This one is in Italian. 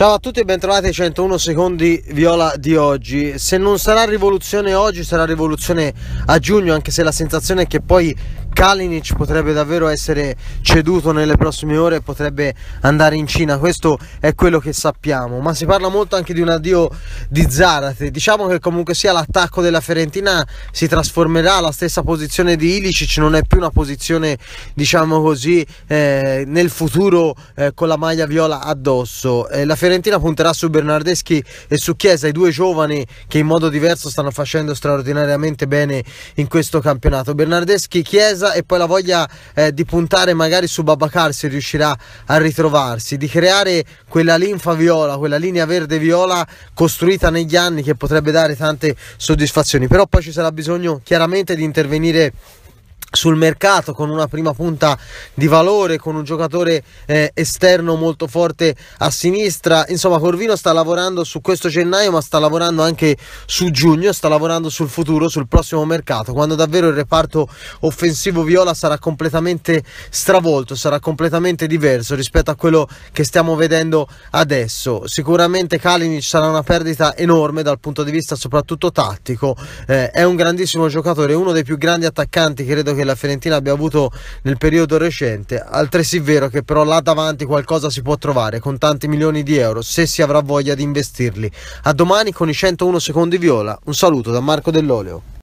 Ciao a tutti e bentrovati ai 101 secondi viola di oggi. Se non sarà rivoluzione oggi, sarà rivoluzione a giugno, anche se la sensazione è che poi Kalinic potrebbe davvero essere ceduto nelle prossime ore e potrebbe andare in Cina, questo è quello che sappiamo, ma si parla molto anche di un addio di Zarate, diciamo che comunque sia l'attacco della Fiorentina si trasformerà, la stessa posizione di Ilicic non è più una posizione diciamo così eh, nel futuro eh, con la maglia viola addosso, eh, la Fiorentina punterà su Bernardeschi e su Chiesa, i due giovani che in modo diverso stanno facendo straordinariamente bene in questo campionato, Bernardeschi, Chiesa difesa e poi la voglia eh, di puntare magari su Babacar se riuscirà a ritrovarsi, di creare quella linfa viola, quella linea verde viola costruita negli anni che potrebbe dare tante soddisfazioni, però poi ci sarà bisogno chiaramente di intervenire sul mercato con una prima punta di valore, con un giocatore eh, esterno molto forte a sinistra. Insomma, Corvino sta lavorando su questo gennaio, ma sta lavorando anche su giugno, sta lavorando sul futuro, sul prossimo mercato, quando davvero il reparto offensivo viola sarà completamente stravolto, sarà completamente diverso rispetto a quello che stiamo vedendo adesso. Sicuramente Kalinic sarà una perdita enorme dal punto di vista soprattutto tattico. Eh, è un grandissimo giocatore, uno dei più grandi attaccanti, credo che che la Fiorentina abbia avuto nel periodo recente. Altresì vero che però là davanti qualcosa si può trovare con tanti milioni di euro se si avrà voglia di investirli. A domani con i 101 secondi viola. Un saluto da Marco Dell'Oleo.